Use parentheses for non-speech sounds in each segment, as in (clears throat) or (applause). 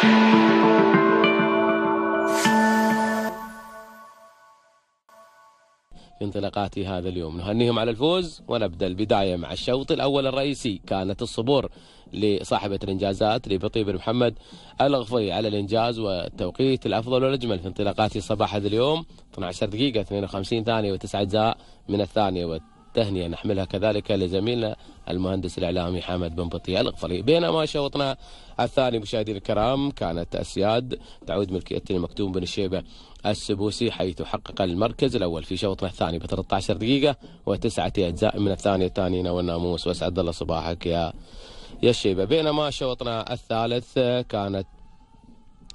في انطلاقاتي هذا اليوم نهنيهم على الفوز ونبدا البدايه مع الشوط الاول الرئيسي كانت الصبور لصاحبه الانجازات لبطيب بن محمد الغفي على الانجاز والتوقيت الافضل والاجمل في انطلاقات صباح هذا اليوم 12 دقيقه 52 ثانيه وتسع اجزاء من الثانيه تهنئة نحملها كذلك لزميلنا المهندس الإعلامي حمد بن بطي الغفري بينما شوطنا الثاني مشاهدينا الكرام كانت أسياد تعود ملكية المكتوم بن الشيبة السبوسي حيث حقق المركز الأول في شوطنا الثاني ب 13 دقيقة وتسعة أجزاء من الثانية الثانيين والناموس وأسعد الله صباحك يا يا الشيبة بينما شوطنا الثالث كانت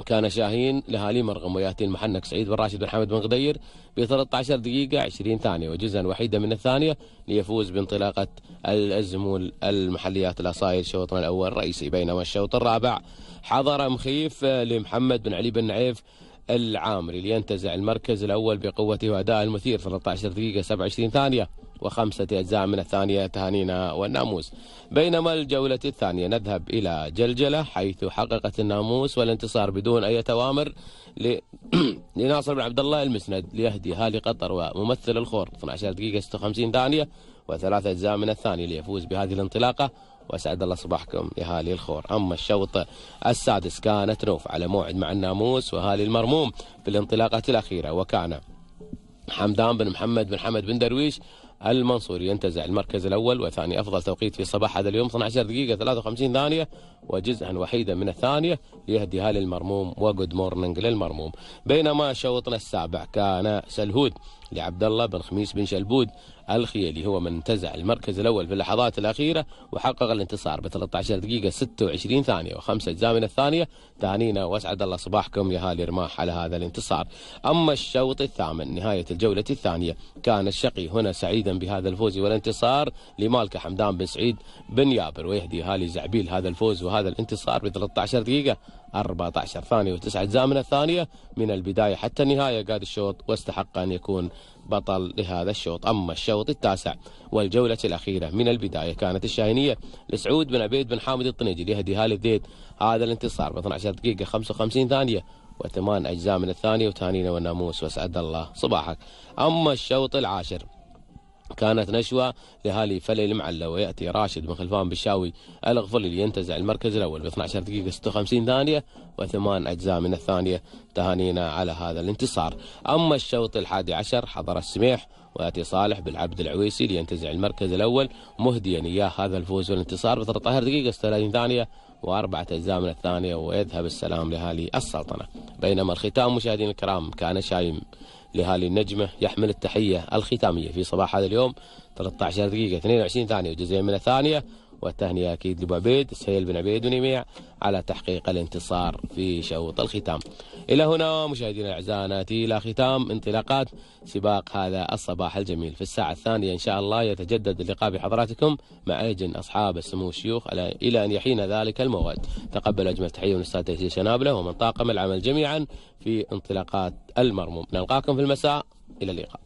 كان شاهين لهالي مرغم وياتي المحنك سعيد بن راشد بن حمد بن غدير ب 13 دقيقة 20 ثانية وجزءا وحيدا من الثانية ليفوز بانطلاقة الزمول المحليات الأصايل شوطنا الأول رئيسي بينما الشوط الرابع حضر مخيف لمحمد بن علي بن نعيف العامري لينتزع المركز الأول بقوته وأدائه المثير 13 دقيقة 27 ثانية وخمسة أجزاء من الثانية تهانينا والناموس بينما الجولة الثانية نذهب إلى جلجلة حيث حققت الناموس والانتصار بدون أي توامر ل... (clears throat) لناصر بن عبد الله المسند ليهدي هالي قطر وممثل الخور 12 دقيقة 56 ثانية وثلاثة أجزاء من الثانية ليفوز بهذه الانطلاقة واسعد الله صباحكم يا هالي الخور اما الشوط السادس كانت نوف على موعد مع الناموس وهالي المرموم في الانطلاقة الاخيره وكان حمدان بن محمد بن حمد بن درويش المنصوري ينتزع المركز الأول وثاني أفضل توقيت في صباح هذا اليوم 12 دقيقة 53 ثانية وجزءا وحيدا من الثانية يهديها للمرموم وجود مورنينج للمرموم بينما شوطنا السابع كان سلهود لعبد الله بن خميس بن شلبود الخيالي هو من انتزع المركز الأول في اللحظات الأخيرة وحقق الانتصار ب 13 دقيقة 26 ثانية وخمسة أجزاء من الثانية تهانينا وأسعد الله صباحكم يا هالي رماح على هذا الانتصار أما الشوط الثامن نهاية الجولة الثانية كان الشقي هنا سعيدا بهذا الفوز والانتصار لمالك حمدان بن سعيد بن يابر ويهدي هالي زعبيل هذا الفوز وهذا الانتصار ب 13 دقيقة 14 ثانية وتسعة أجزاء من الثانية من البداية حتى النهاية قاد الشوط واستحق أن يكون بطل لهذا الشوط أما الشوط التاسع والجولة الأخيرة من البداية كانت الشاهينية لسعود بن عبيد بن حامد الطنجي هالي للذيد هذا الانتصار ب 12 دقيقة 55 ثانية وثمان أجزاء من الثانية وتانينا والناموس وأسعد الله صباحك أما الشوط العاشر كانت نشوة لهالي فلي المعلى ويأتي راشد بن خلفان بالشاوي الغفلي لينتزع المركز الأول ب 12 دقيقة 56 ثانية وثمان أجزاء من الثانية تهانينا على هذا الانتصار أما الشوط الحادي عشر حضر السميح وياتي صالح بالعبد العويسي لينتزع المركز الاول مهديا اياه هذا الفوز والانتصار ب 13 دقيقه 36 ثانيه واربعه اجزاء من الثانيه ويذهب السلام لاهالي السلطنه بينما الختام مشاهدينا الكرام كان شايم لهالي النجمة يحمل التحية الختامية في صباح هذا اليوم 13 دقيقة 22 ثانية وجزئين من الثانية والتهنئة أكيد لابو عبيد سهيل بن عبيد ونميع على تحقيق الانتصار في شوط الختام إلى هنا مشاهدينا الأعزاء نأتي إلى ختام انطلاقات سباق هذا الصباح الجميل في الساعة الثانية إن شاء الله يتجدد اللقاء بحضراتكم مع أجن أصحاب السمو الشيوخ إلى أن يحين ذلك الموعد تقبل أجمل تحية من الاستاذ تيسير شنابلة ومن طاقم العمل جميعا في انطلاقات المرموم نلقاكم في المساء إلى اللقاء